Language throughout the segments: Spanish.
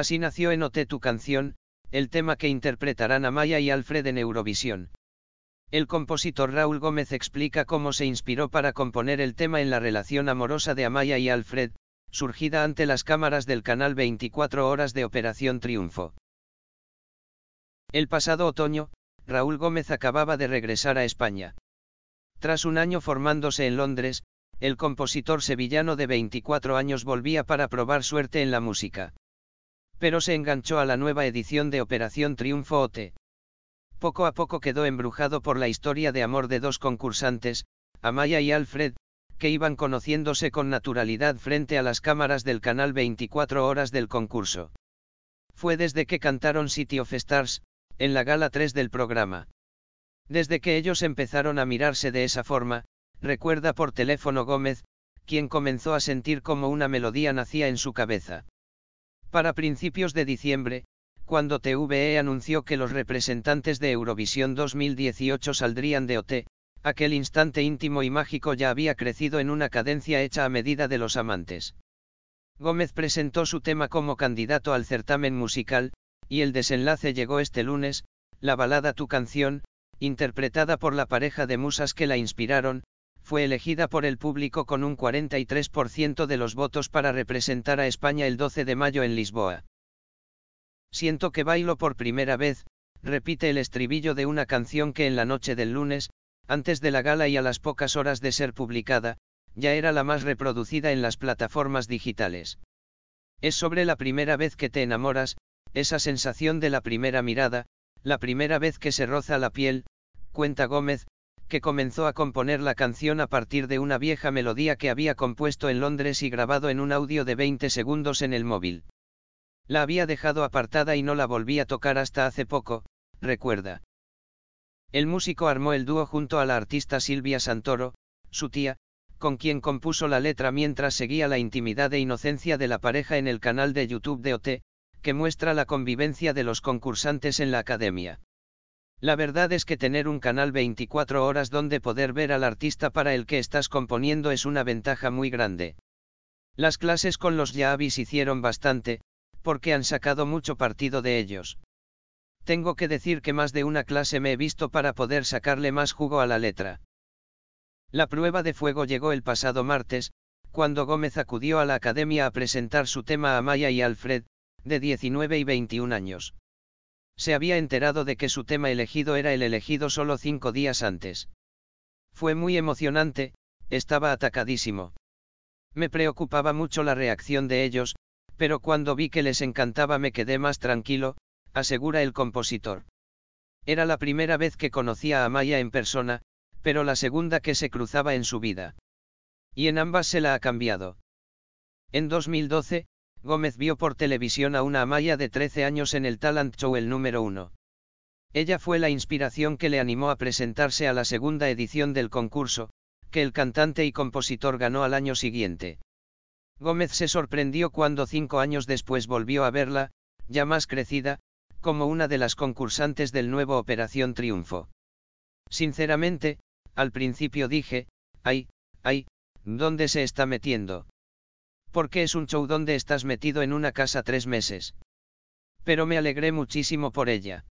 Así nació en Ote tu canción, el tema que interpretarán Amaya y Alfred en Eurovisión. El compositor Raúl Gómez explica cómo se inspiró para componer el tema en la relación amorosa de Amaya y Alfred, surgida ante las cámaras del canal 24 horas de Operación Triunfo. El pasado otoño, Raúl Gómez acababa de regresar a España. Tras un año formándose en Londres, el compositor sevillano de 24 años volvía para probar suerte en la música pero se enganchó a la nueva edición de Operación Triunfo OT. Poco a poco quedó embrujado por la historia de amor de dos concursantes, Amaya y Alfred, que iban conociéndose con naturalidad frente a las cámaras del canal 24 horas del concurso. Fue desde que cantaron City of Stars, en la gala 3 del programa. Desde que ellos empezaron a mirarse de esa forma, recuerda por teléfono Gómez, quien comenzó a sentir como una melodía nacía en su cabeza. Para principios de diciembre, cuando TVE anunció que los representantes de Eurovisión 2018 saldrían de OT, e. aquel instante íntimo y mágico ya había crecido en una cadencia hecha a medida de los amantes. Gómez presentó su tema como candidato al certamen musical, y el desenlace llegó este lunes, la balada Tu canción, interpretada por la pareja de musas que la inspiraron, fue elegida por el público con un 43% de los votos para representar a España el 12 de mayo en Lisboa. Siento que bailo por primera vez, repite el estribillo de una canción que en la noche del lunes, antes de la gala y a las pocas horas de ser publicada, ya era la más reproducida en las plataformas digitales. Es sobre la primera vez que te enamoras, esa sensación de la primera mirada, la primera vez que se roza la piel, cuenta Gómez, que comenzó a componer la canción a partir de una vieja melodía que había compuesto en Londres y grabado en un audio de 20 segundos en el móvil. La había dejado apartada y no la volví a tocar hasta hace poco, recuerda. El músico armó el dúo junto a la artista Silvia Santoro, su tía, con quien compuso la letra mientras seguía la intimidad e inocencia de la pareja en el canal de YouTube de OT, que muestra la convivencia de los concursantes en la academia. La verdad es que tener un canal 24 horas donde poder ver al artista para el que estás componiendo es una ventaja muy grande. Las clases con los Yavis hicieron bastante, porque han sacado mucho partido de ellos. Tengo que decir que más de una clase me he visto para poder sacarle más jugo a la letra. La prueba de fuego llegó el pasado martes, cuando Gómez acudió a la academia a presentar su tema a Maya y Alfred, de 19 y 21 años se había enterado de que su tema elegido era el elegido solo cinco días antes. Fue muy emocionante, estaba atacadísimo. Me preocupaba mucho la reacción de ellos, pero cuando vi que les encantaba me quedé más tranquilo, asegura el compositor. Era la primera vez que conocía a Maya en persona, pero la segunda que se cruzaba en su vida. Y en ambas se la ha cambiado. En 2012, Gómez vio por televisión a una Amaya de 13 años en el talent show el número uno. Ella fue la inspiración que le animó a presentarse a la segunda edición del concurso, que el cantante y compositor ganó al año siguiente. Gómez se sorprendió cuando cinco años después volvió a verla, ya más crecida, como una de las concursantes del nuevo Operación Triunfo. Sinceramente, al principio dije, ay, ay, ¿dónde se está metiendo? porque es un show donde estás metido en una casa tres meses. Pero me alegré muchísimo por ella.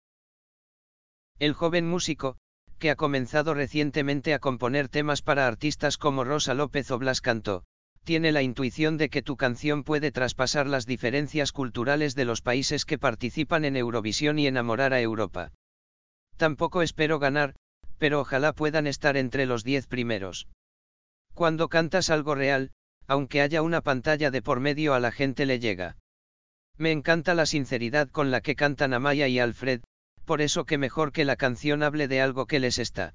El joven músico, que ha comenzado recientemente a componer temas para artistas como Rosa López o Blas Cantó, tiene la intuición de que tu canción puede traspasar las diferencias culturales de los países que participan en Eurovisión y enamorar a Europa. Tampoco espero ganar, pero ojalá puedan estar entre los diez primeros. Cuando cantas algo real, aunque haya una pantalla de por medio a la gente le llega. Me encanta la sinceridad con la que cantan Amaya y Alfred, por eso que mejor que la canción hable de algo que les está